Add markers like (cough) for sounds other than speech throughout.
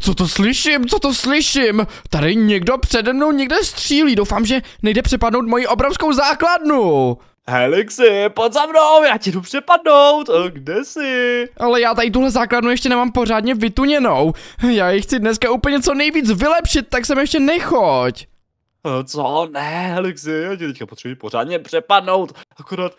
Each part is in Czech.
Co to slyším? Co to slyším? Tady někdo přede mnou někde střílí. Doufám, že nejde přepadnout moji obrovskou základnu. Helixi, pojď za mnou, já ti jdu přepadnout, o, eh, kde jsi? Ale já tady tuhle základnu ještě nemám pořádně vytuněnou. Já ji chci dneska úplně co nejvíc vylepšit, tak sem ještě nechoď. Eh, co? Ne, Helixi, já ti teďka potřebuji pořádně přepadnout. Akorát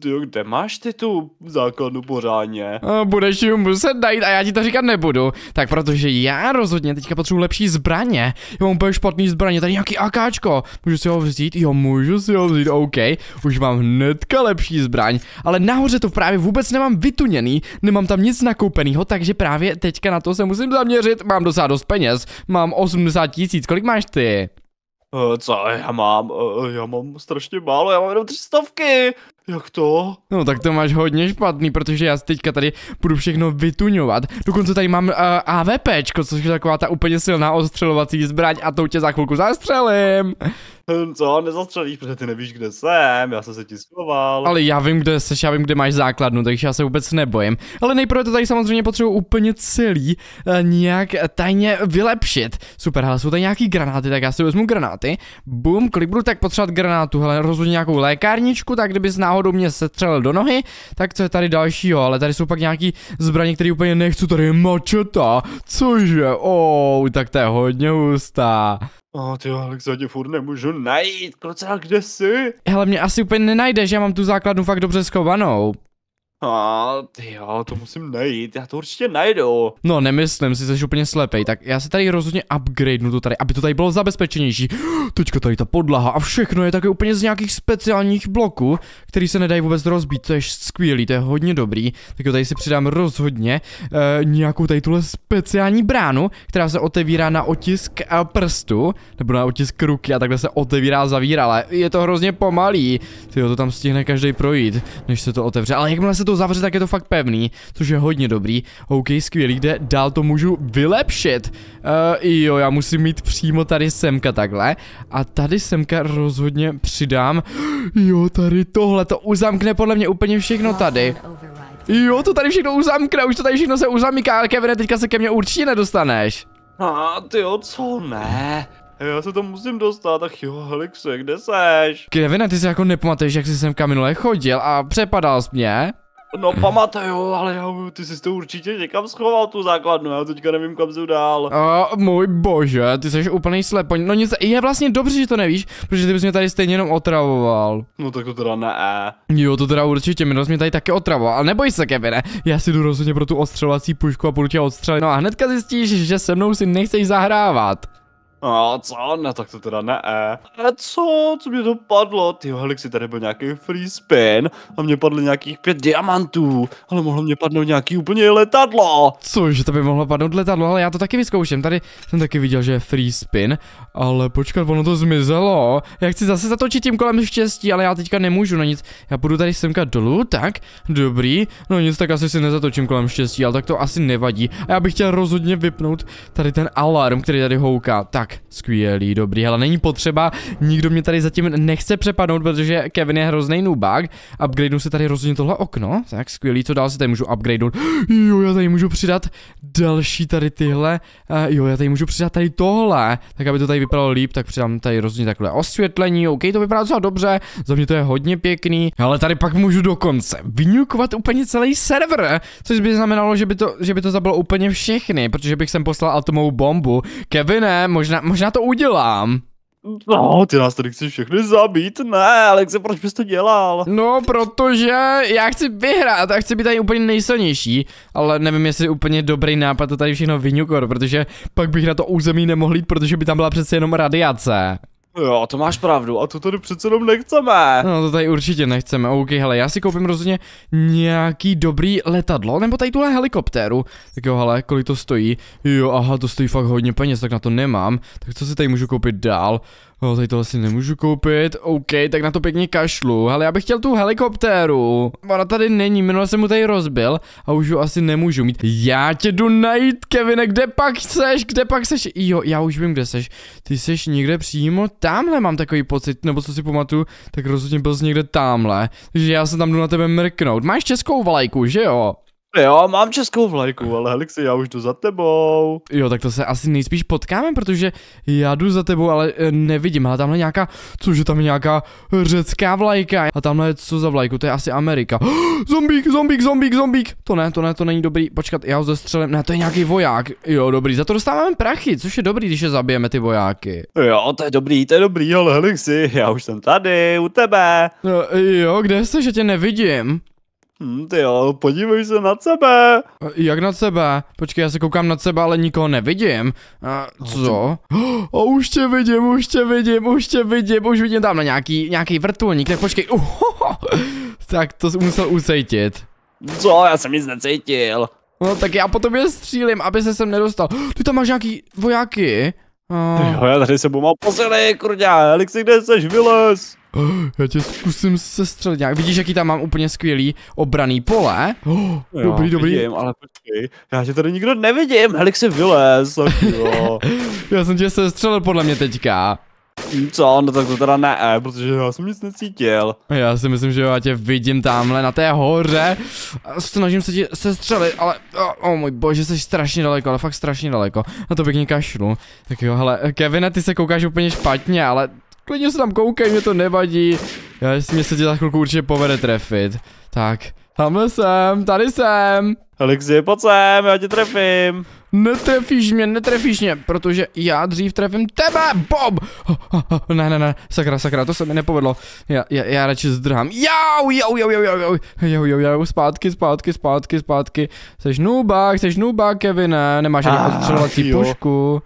ty, kde máš ty tu základnu pořádně? A no, budeš ji muset najít a já ti to říkat nebudu. Tak protože já rozhodně teďka potřebuji lepší zbraně. Já mám úplně špatný zbraně, tady nějaký AKčko. Můžu si ho vzít? Jo, můžu si ho vzít, OK. Už mám hnedka lepší zbraň. Ale nahoře to právě vůbec nemám vytuněný, nemám tam nic nakoupeného, takže právě teďka na to se musím zaměřit. Mám docela dost peněz, mám 80 tisíc, kolik máš ty? Eh, co já mám? Eh, já mám strašně málo, já mám jenom tři stovky. Jak to? No tak to máš hodně špatný, protože já teďka tady budu všechno vytuňovat. Dokonce tady mám uh, eh, AVP, což je taková ta úplně silná ostřelovací zbraň a tou tě za chvilku zastřelím. Hm, co, nezastřelíš, protože ty nevíš, kde jsem, já jsem se ti schoval. Ale já vím, kde jsi, já vím, kde máš základnu, takže já se vůbec nebojím. Ale nejprve to tady samozřejmě potřebuji úplně celý uh, nějak tajně vylepšit. Super, ale jsou tady nějaký granáty, tak já si vezmu granáty. Bum, kolik budu tak potřebovat granátu, hele, rozhodně nějakou lékárničku, tak kdyby náhodou náhodou mě setřel do nohy, tak co je tady dalšího, ale tady jsou pak nějaký zbraně, které úplně nechci, tady je mačeta, cože, ou, oh, tak to je hodně hustá. A oh, ty Alex, já tě furt nemůžu najít, kluce, kde jsi? Hele, mě asi úplně nenajdeš, já mám tu základnu fakt dobře schovanou. A ty jo, to musím najít, já to určitě najdu. No nemyslím si, jsi úplně slepej, tak já se tady rozhodně upgradenu to tady, aby to tady bylo zabezpečenější. (gasps) Teďka tady ta podlaha a všechno je také úplně z nějakých speciálních bloků, který se nedají vůbec rozbít, to je skvělý, to je hodně dobrý. Tak jo, tady si přidám rozhodně e, nějakou tady tuhle speciální bránu, která se otevírá na otisk eh, prstu, nebo na otisk ruky a takhle se otevírá a zavírá, ale je to hrozně pomalý. Ty jo, to tam stihne každý projít, než se to otevře, ale jakmile se to to zavře, tak je to fakt pevný, což je hodně dobrý. OK, skvělý, kde dál to můžu vylepšit. Uh, jo, já musím mít přímo tady semka takhle. A tady semka rozhodně přidám. (gasps) Jo, tady tohle, to uzamkne podle mě úplně všechno tady. Jo, to tady všechno uzamkne, už to tady všechno se uzamíká, ale Kevin, teďka se ke mně určitě nedostaneš. A ty jo, co ne? Já se tam musím dostat, Tak jo, Helixe, kde seš? Kevin, ty si jako nepamatuješ, jak jsi semka minule chodil a přepadal jsi mě? No pamatuju, ale já, ty jsi to určitě někam schoval tu základnu, já teďka nevím kam jsem dál. A můj bože, ty jsi úplný slepoň, no nic, je vlastně dobře, že to nevíš, protože ty bys mě tady stejně jenom otravoval. No tak to teda ne. Jo, to teda určitě, Miros mě tady taky otravoval, ale neboj se Kevine, já si jdu rozhodně pro tu ostřelovací pušku a půjdu tě odstřelit, no a hnedka zjistíš, že se mnou si nechceš zahrávat. A co? No tak to teda ne. A co? Co mě to padlo? Ty si tady byl nějaký free spin a mě padlo nějakých pět diamantů, ale mohlo mě padnout nějaký úplně letadlo. Cože, to by mohlo padnout letadlo, ale já to taky vyzkouším. Tady jsem taky viděl, že je free spin, ale počkat, ono to zmizelo. Já chci zase zatočit tím kolem štěstí, ale já teďka nemůžu, na no nic. Já půjdu tady semka dolů, tak, dobrý. No nic, tak asi si nezatočím kolem štěstí, ale tak to asi nevadí. A já bych chtěl rozhodně vypnout tady ten alarm, který tady houká. Tak, tak, skvělý, dobrý, ale není potřeba, nikdo mě tady zatím nechce přepadnout, protože Kevin je hrozný nubák. Upgradeu se tady rozhodně tohle okno, tak skvělý, co dál si tady můžu upgradenout. (gasps) Jo, já tady můžu přidat další tady tyhle, uh, jo, já tady můžu přidat tady tohle, tak aby to tady vypadalo líp, tak přidám tady rozhodně takhle osvětlení, ok, to vypadá docela dobře, za mě to je hodně pěkný, ale tady pak můžu dokonce vyňukovat úplně celý server, což by znamenalo, že by to, že by to zabilo úplně všechny, protože bych sem poslal atomovou bombu. Kevine, možná možná, to udělám. No, ty nás tady chceš všechny zabít, ne, Alexe, proč bys to dělal? No, protože já chci vyhrát a chci být tady úplně nejsilnější, ale nevím, jestli je úplně dobrý nápad to tady všechno vyňukor, protože pak bych na to území nemohl jít, protože by tam byla přece jenom radiace. Jo, to máš pravdu, a to tady přece jenom nechceme. No to tady určitě nechceme, ok, hele, já si koupím rozhodně nějaký dobrý letadlo, nebo tady tuhle helikoptéru. Tak jo, hele, kolik to stojí? Jo, aha, to stojí fakt hodně peněz, tak na to nemám. Tak co si tady můžu koupit dál? O, no, tady to asi nemůžu koupit. OK, tak na to pěkně kašlu. Ale já bych chtěl tu helikoptéru. Ona tady není, minule jsem mu tady rozbil a už ho asi nemůžu mít. Já tě jdu najít, Kevine, kde pak seš, kde pak seš? Jo, já už vím, kde seš. Ty seš někde přímo tamhle, mám takový pocit, nebo co si pamatuju, tak rozhodně byl jsi někde tamhle. Takže já se tam jdu na tebe mrknout. Máš českou vlajku, že jo? Jo, mám českou vlajku, ale Helixi, já už jdu za tebou. Jo, tak to se asi nejspíš potkáme, protože já jdu za tebou, ale eh, nevidím. Ale tamhle nějaká, cože tam je nějaká řecká vlajka. A tamhle je co za vlajku, to je asi Amerika. (gasps) zombík, zombík, zombík, zombík. To ne, to ne, to není dobrý. Počkat, já ho zastřelím. Ne, to je nějaký voják. Jo, dobrý, za to dostáváme prachy, což je dobrý, když je zabijeme ty vojáky. Jo, to je dobrý, to je dobrý, ale Helixi, já už jsem tady, u tebe. No, jo, kde jsi, že tě nevidím? Hmm, ty jo, podívej se na sebe. Jak na sebe? Počkej, já se koukám na sebe, ale nikoho nevidím. A, co? (gasps) A už tě vidím, už tě vidím, už tě vidím, už vidím tam na nějaký, nějaký vrtulník, tak počkej. Uh, (laughs) tak to musel usejtit. Co, já jsem nic necítil. No tak já potom je střílím, aby se sem nedostal. (gasps) Ty tam máš nějaký vojáky. Uh... Jo, já tady se mám posilit, kurňa, Elixir, kde jsi, vylez. (gasps) Já tě zkusím sestřelit nějak. Vidíš, jaký tam mám úplně skvělý obraný pole? Oh, (gasps) jo, dobrý, dobrý. Vidím, ale počkej, já tě tady nikdo nevidím, Helik si vylez, (laughs) Já jsem tě sestřelil podle mě teďka. Co, no tak to teda ne, eh, protože já jsem nic necítil. Já si myslím, že já tě vidím tamhle na té hoře. Snažím se ti sestřelit, ale oh, oh můj bože, jsi strašně daleko, ale fakt strašně daleko. Na to pěkně kašlu. Tak jo, hele, Kevine, ty se koukáš úplně špatně, ale Klidně se tam koukej, mě to nevadí. Já si mě se ti za chvilku určitě povede trefit. Tak, tamhle jsem, tady jsem. Alexi, pojď sem, já tě trefím. Netrefíš mě, netrefíš mě, protože já dřív trefím tebe, Bob! Oh, oh, oh, ne, ne, ne, sakra, sakra, to se mi nepovedlo. Já, já, já radši zdrhám. Jau, jau, jau, jau, jau, jau, jau, jau, jau, zpátky, zpátky, zpátky, zpátky. já, nubák, já, nubák, Kevine, nemáš ani já, já, já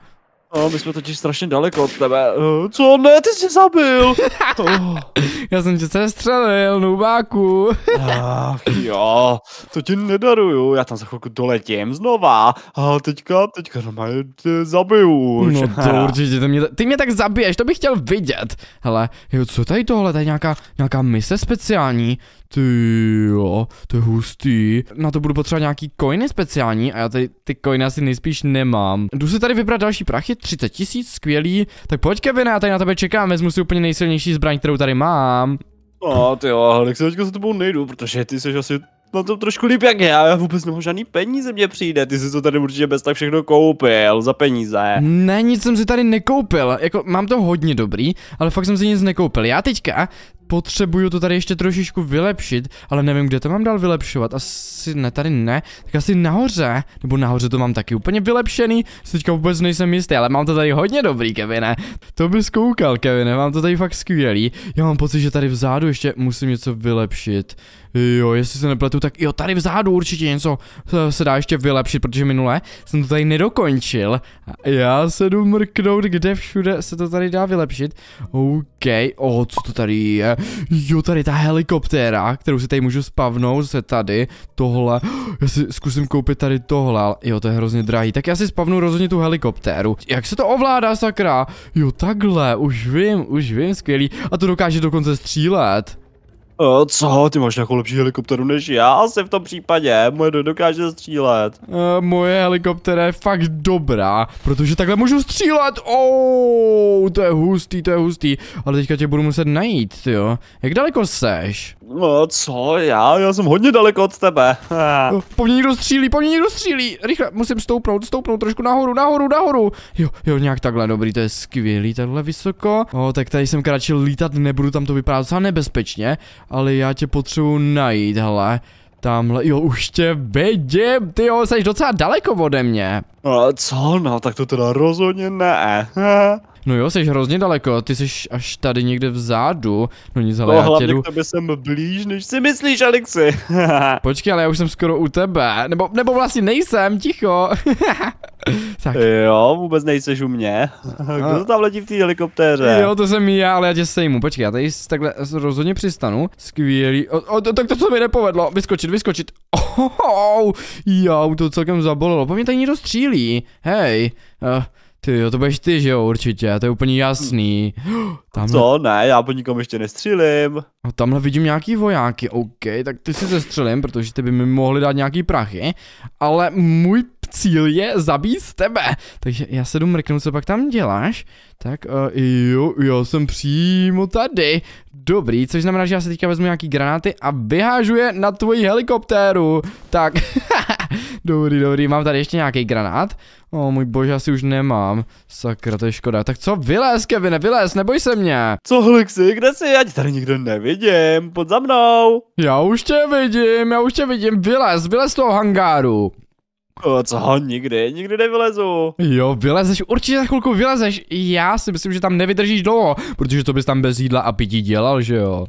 No, my jsme totiž strašně daleko od tebe. Eh, co? Ne, ty jsi zabil! Oh. (laughs) Já jsem tě sestřelil, nubáku. (laughs) Ach, jo, to ti nedaruju, já tam za chvilku doletím znova. A teďka, teďka normálně tě zabiju No to (laughs) určitě, ty mě, ty mě tak zabiješ, to bych chtěl vidět. Hele, jo, co tady tohle, tady nějaká, nějaká mise speciální? ty jo, to je hustý. Na to budu potřebovat nějaký coiny speciální a já tady ty coiny asi nejspíš nemám. Jdu si tady vybrat další prachy, 30 tisíc, skvělý. Tak pojď Kevin, já tady na tebe čekám, vezmu si úplně nejsilnější zbraň, kterou tady mám. A no, ty jo, ale se teďka za tebou nejdu, protože ty jsi asi na to trošku líp jak já, já vůbec nemám žádný peníze mě přijde, ty jsi to tady určitě bez tak všechno koupil, za peníze. Ne, nic jsem si tady nekoupil, jako mám to hodně dobrý, ale fakt jsem si nic nekoupil, já teďka potřebuju to tady ještě trošičku vylepšit, ale nevím, kde to mám dál vylepšovat, asi ne, tady ne, tak asi nahoře, nebo nahoře to mám taky úplně vylepšený, si teďka vůbec nejsem jistý, ale mám to tady hodně dobrý, Kevine, to bys koukal, Kevine, mám to tady fakt skvělý, já mám pocit, že tady vzadu ještě musím něco vylepšit, jo, jestli se nepletu, tak jo, tady vzadu určitě něco se dá ještě vylepšit, protože minule jsem to tady nedokončil, já se jdu mrknout, kde všude se to tady dá vylepšit, OK, o, co to tady je, jo tady ta helikoptéra, kterou si tady můžu spavnout, se tady, tohle, já si zkusím koupit tady tohle, jo to je hrozně drahý, tak já si spavnu rozhodně tu helikoptéru, jak se to ovládá sakra, jo takhle, už vím, už vím, skvělý, a to dokáže dokonce střílet. O, e, co? Ty máš nějakou lepší helikopteru než já asi v tom případě. Moje dokáže střílet. Uh, moje helikoptera je fakt dobrá, protože takhle můžu střílet. Oh, to je hustý, to je hustý. Ale teďka tě budu muset najít, jo. Jak daleko seš? No co, já, já jsem hodně daleko od tebe. po mě někdo střílí, po mě někdo střílí. Rychle, musím stoupnout, stoupnout trošku nahoru, nahoru, nahoru. Jo, jo, nějak takhle, dobrý, to je skvělý, takhle vysoko. O, tak tady jsem kratčil lítat, nebudu tam to vypadat docela nebezpečně, ale já tě potřebuji najít, hele. Tamhle, jo, už tě vidím, ty jo, jsi docela daleko ode mě. A no, co, no, tak to teda rozhodně ne. (laughs) No jo, jsi hrozně daleko, ty jsi až tady někde vzadu. No nic, ale no, já tě jdu... k tebe jsem blíž, než si myslíš, Alexi. (laughs) Počkej, ale já už jsem skoro u tebe. Nebo, nebo vlastně nejsem, ticho. (laughs) tak. Jo, vůbec nejseš u mě. Kdo to tam letí v té helikoptéře? Jo, to jsem já, ale já tě sejmu. Počkej, já tady takhle rozhodně přistanu. Skvělý. O, o, tak to, se mi nepovedlo. Vyskočit, vyskočit. Oh, (laughs) oh, oh. Jo, to celkem zabolelo. Po mě tady někdo střílí. Hej. Uh, ty jo, to budeš ty, že jo, určitě, to je úplně jasný. Tamhle... Co? Ne, já po nikom ještě nestřílim. A no, tamhle vidím nějaký vojáky, OK, tak ty si zestřelím, protože ty by mi mohli dát nějaký prachy, ale můj cíl je zabít z tebe. Takže já se jdu mrknout, co pak tam děláš. Tak uh, jo, jo, jsem přímo tady. Dobrý, což znamená, že já se teďka vezmu nějaký granáty a vyhážu je na tvoji helikoptéru. Tak, (laughs) (laughs) dobrý, dobrý, mám tady ještě nějaký granát. O můj bože, asi už nemám. Sakra, to je škoda. Tak co, vylez, Kevin, vylez, neboj se mě. Co, Hlixi, kde jsi? Já tě tady nikdo nevidím, pod za mnou. Já už tě vidím, já už tě vidím, vylez, vylez z toho hangáru. O, co, nikdy, nikdy nevylezu. Jo, vylezeš, určitě za chvilku vylezeš. Já si myslím, že tam nevydržíš dlouho, protože to bys tam bez jídla a pití dělal, že jo.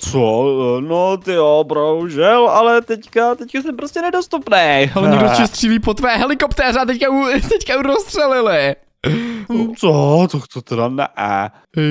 Co? No ty jo, bohužel, ale teďka, teďka jsem prostě nedostupný. Ale někdo ti střílí po tvé helikoptéře a teďka, u, (laughs) teďka u rozstřelili. No, co? To, to teda ne.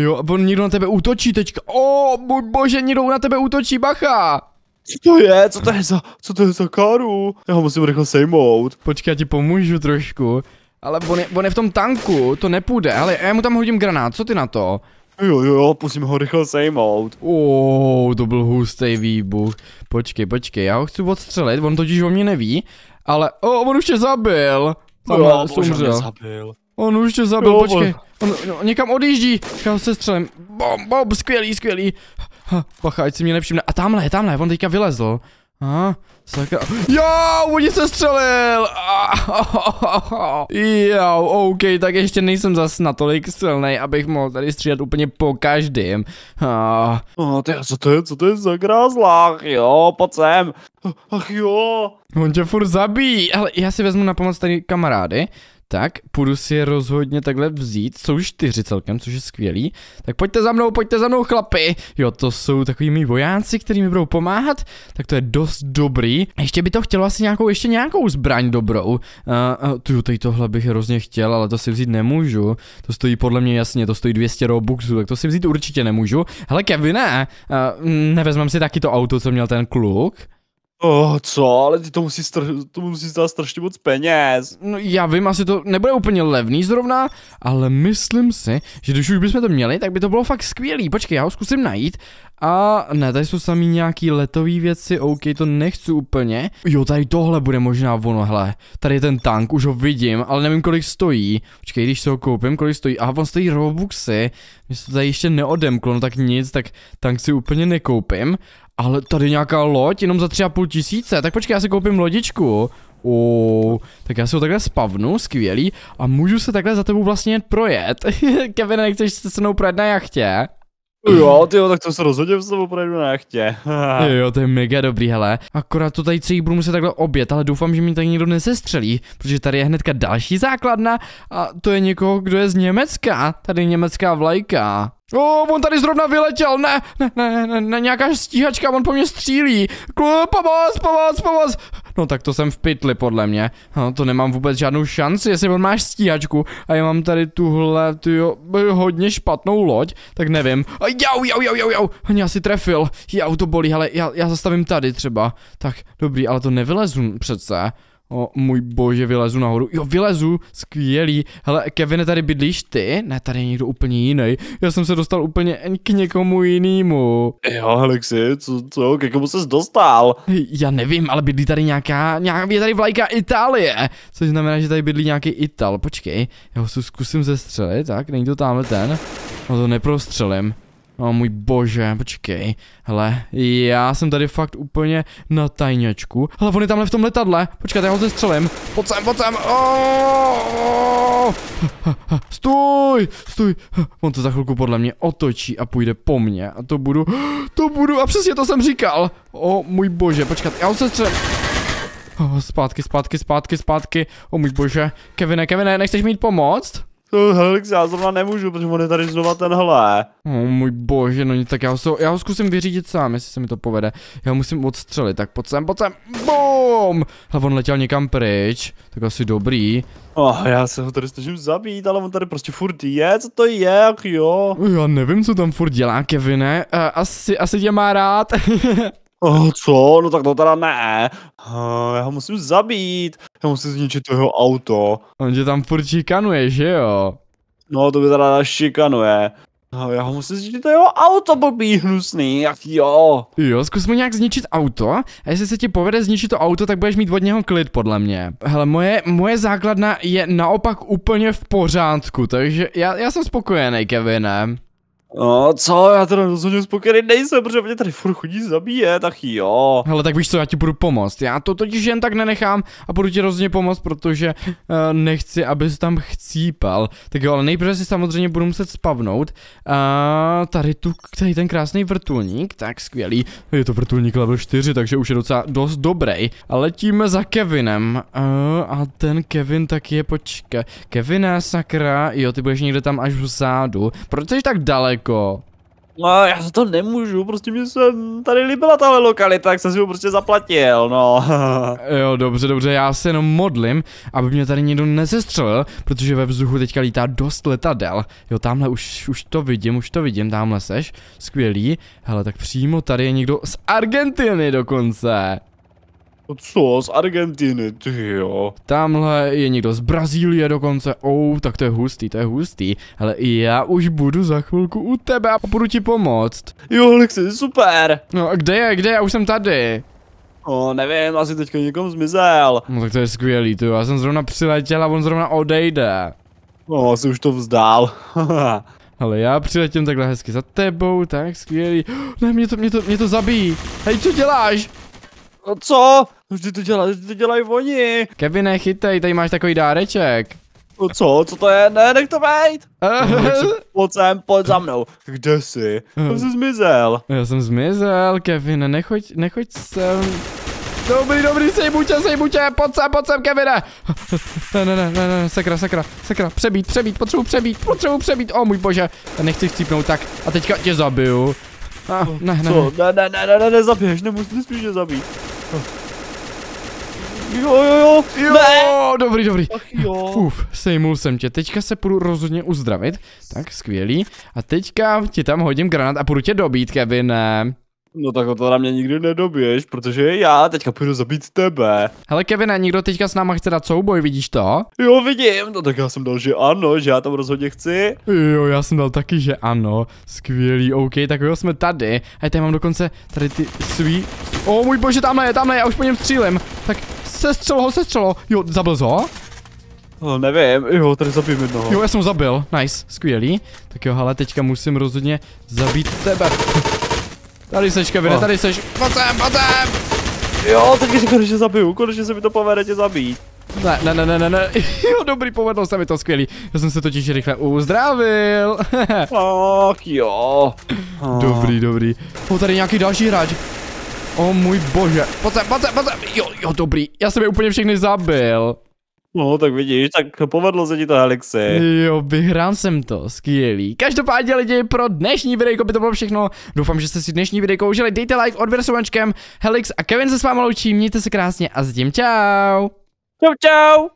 Jo, a on někdo na tebe útočí teďka. O, můj bože, někdo na tebe útočí, bacha. Co to je? Co to je za, co to je za karu? Já ho musím rychle sejmout. Počkej, já ti pomůžu trošku. Ale on je, on je v tom tanku, to nepůjde. Ale já mu tam hodím granát, co ty na to? Jo, jo, musím ho rychle sejmout. Uou, oh, to byl hustý výbuch. Počkej, počkej, já ho chci odstřelit, on totiž o mě neví, ale, o, oh, on už tě zabil. Jo, jo, bože, tě zabil. On už tě zabil, jo, počkej. On, no, někam odjíždí, já se střelím. Bom, bom, skvělý, skvělý. Ha, pacha, ať si mě nevšimne. A tamhle, tamhle, on teďka vylezl. A, sakra. Jo, oni se střelil! Jo, OK, tak ještě nejsem zas natolik silný, abych mohl tady střídat úplně po každém. A... No, ty, co to je, co to je za grázlách, jo, pojď sem. Ach jo. On tě furt zabíjí, ale já si vezmu na pomoc tady kamarády tak půjdu si je rozhodně takhle vzít, jsou čtyři celkem, což je skvělý, tak pojďte za mnou, pojďte za mnou chlapi, jo to jsou takový mý vojáci, který mi budou pomáhat, tak to je dost dobrý, ještě by to chtělo asi nějakou, ještě nějakou zbraň dobrou, uh, uh, tu tady tohle bych hrozně chtěl, ale to si vzít nemůžu, to stojí podle mě jasně, to stojí 200 robuxů, tak to si vzít určitě nemůžu, hele Kevine, uh, nevezmem si taky to auto, co měl ten kluk, Oh, co, ale ty to musí, str- to musí stát strašně moc peněz. No já vím, asi to nebude úplně levný zrovna, ale myslím si, že když už bychom to měli, tak by to bylo fakt skvělý. Počkej, já ho zkusím najít a ne, tady jsou samý nějaký letové věci, OK, to nechci úplně. Jo, tady tohle bude možná ono, hele. Tady je ten tank, už ho vidím, ale nevím, kolik stojí. Počkej, když se ho koupím, kolik stojí. A on stojí Robuxy. Mě se tady ještě neodemklo, no tak nic, tak tank si úplně nekoupím. Ale tady nějaká loď, jenom za tři a půl tisíce. Tak počkej, já si koupím lodičku. Oh, tak já si ho takhle spavnu, skvělý. A můžu se takhle za tebou vlastně projet. (laughs) Kevin, nechceš se se mnou projet na jachtě? Jo, ty jo, tak to se rozhodně s tebou projdu na jachtě. (laughs) jo, jo, to je mega dobrý, hele. Akorát to tady celý budu muset takhle obět, ale doufám, že mi tady někdo nesestřelí, protože tady je hnedka další základna a to je někoho, kdo je z Německa. Tady je německá vlajka. O, on tady zrovna vyletěl, ne, ne, ne, ne, ne, nějaká stíhačka, on po mně střílí. Klu, pomoc, pomoc, pomoc. No tak to jsem v pytli podle mě. No, to nemám vůbec žádnou šanci, jestli on máš stíhačku a já mám tady tuhle, tyjo, hodně špatnou loď, tak nevím. A jau, jau, jau, jau, jau, ani asi trefil. Jau, to bolí, ale já, já zastavím tady třeba. Tak, dobrý, ale to nevylezu přece. O můj bože, vylezu nahoru. Jo, vylezu, skvělý. Hele, Kevin, tady bydlíš ty? Ne, tady je někdo úplně jiný. Já jsem se dostal úplně k někomu jinému. Jo, Alexi, co, co, k komu ses dostal? Já nevím, ale bydlí tady nějaká, nějaká, je tady vlajka Itálie. Což znamená, že tady bydlí nějaký Ital. Počkej, já ho zkusím zestřelit, tak, není to tamhle ten. No to neprostřelím. O můj bože, počkej. Hele, já jsem tady fakt úplně na tajňačku. Hele, on je tamhle v tom letadle. Počkej, já ho zestřelím. Pojď sem, pojď sem. Oh! Stůj, stůj. On to za chvilku podle mě otočí a půjde po mně. A to budu, to budu, a přesně to jsem říkal. O můj bože, počkej, já ho zestřelím. Oh, zpátky, zpátky, zpátky, zpátky. O oh, můj bože. Kevine, Kevine, nechceš mít pomoct? To Helix já zrovna nemůžu, protože on je tady znova tenhle. Oh můj bože, no nic, tak já ho, so, já ho zkusím vyřídit sám, jestli se mi to povede. Já ho musím odstřelit, tak pojď sem, pojď sem, BOOM! A on letěl někam pryč, tak asi dobrý. Oh, já se ho tady snažím zabít, ale on tady prostě furt je, co to je, jak jo? Já nevím, co tam furt dělá, Kevine, eh, asi, asi tě má rád. (laughs) Oh, co? No tak to teda ne. Uh, já ho musím zabít. Já musím zničit to jeho auto. On tě tam furt šikanuje, že jo? No, to by teda šikanuje. No, já ho musím zničit to jeho auto, blbý hnusný, jak jo. Jo, zkus mu nějak zničit auto a jestli se ti povede zničit to auto, tak budeš mít od něho klid, podle mě. Hele, moje, moje základna je naopak úplně v pořádku, takže já, já jsem spokojený, Kevinem. No, co, já teda rozhodně spokojený nejsem, protože mě tady furt chodí zabíjet, tak jo. Hele, tak víš co, já ti budu pomoct. Já to totiž jen tak nenechám a budu ti rozhodně pomoct, protože uh, nechci, abys tam chcípal. Tak jo, ale nejprve si samozřejmě budu muset spavnout. Uh, tady tu, tady ten krásný vrtulník, tak skvělý. Je to vrtulník level 4, takže už je docela dost dobrý. A letíme za Kevinem. Uh, a ten Kevin tak je, počkej. Kevina, sakra, jo, ty budeš někde tam až vzadu. Proč jsi tak daleko? jako. No, já za to nemůžu, prostě mi se tady líbila tahle lokalita, tak jsem si ho prostě zaplatil, no. (laughs) jo, dobře, dobře, já se jenom modlím, aby mě tady někdo nezestřelil, protože ve vzduchu teďka lítá dost letadel. Jo, tamhle už, už to vidím, už to vidím, tamhle seš, skvělý. Hele, tak přímo tady je někdo z Argentiny dokonce. No co z Argentiny, ty jo. Tamhle je někdo z Brazílie dokonce, ou, oh, tak to je hustý, to je hustý. Ale já už budu za chvilku u tebe a budu ti pomoct. Jo, Alexi, super. No a kde je, kde je, já už jsem tady. No, nevím, asi teďka někom zmizel. No tak to je skvělý, ty já jsem zrovna přiletěl a on zrovna odejde. No, asi už to vzdál. (laughs) Ale já přiletím takhle hezky za tebou, tak skvělý. (gasps) Ne, mě to, mě to, mě to zabíjí. Hej, co děláš? No co? Vždy to dělají, vždy to dělají oni. Kevine, chytej, tady máš takový dáreček. No co, co to je? Ne, nech to být! (laughs) pojď sem, pojď za mnou. Kde jsi? Já hm. jsem zmizel. Já jsem zmizel, Kevine, nechoď, nechoď sem. Dobrý, dobrý, sejbuče, sejbuče, pojď sem, pojď sem, Kevine! Ne, ne, ne, ne, ne, sakra, sakra, sakra, přebít, přebít, potřebuji přebít, potřebuji přebít, o můj bože, nechci chcípnout, tak, a teďka tě zabiju. A, ne, ne, ne, ne, ne, ne, ne, ne, ne, ne, ne, zabít. Jo, jo, jo, jo, ne. dobrý, dobrý. Ach jo. Uf, sejmul jsem tě, teďka se půjdu rozhodně uzdravit. Tak, skvělý. A teďka ti tam hodím granát a půjdu tě dobít, Kevin. No tak to na mě nikdy nedobiješ, protože já teďka půjdu zabít tebe. Hele Kevin, nikdo teďka s náma chce dát souboj, vidíš to? Jo, vidím, no tak já jsem dal, že ano, že já tam rozhodně chci. Jo, já jsem dal taky, že ano, skvělý, OK, tak jo, jsme tady. A tady mám dokonce tady ty svý... O oh, můj bože, tamhle je, tamhle je, já už po něm střílim. Tak sestřelo ho, sestřelo, jo, zabil ho? No, nevím, jo, tady zabijím jednoho. Jo, já jsem ho zabil, nice, skvělý. Tak jo, hele, teďka musím rozhodně zabít tebe. Tady seš, Kevine, oh. tady seš. Potem, potem! Jo, teď si že zabiju, konečně se mi to povede tě zabít. Ne, ne, ne, ne, ne, ne. (laughs) Jo, dobrý, povedlo se mi to skvělý. Já jsem se totiž rychle uzdravil. (laughs) Fuck jo. Ah. Dobrý, dobrý. O, tady nějaký další hráč. O můj bože. Potem, potem, potem. Jo, jo, dobrý. Já jsem je úplně všechny zabil. No, tak vidíš, tak povedlo se ti to Alexe. Jo, vyhrál jsem to, skvělý. Každopádně lidi, pro dnešní videjko by to bylo všechno. Doufám, že jste si dnešní videjko užili, dejte like, odběr Helix a Kevin se s vámi loučí, mějte se krásně a zatím čau. Čau, čau.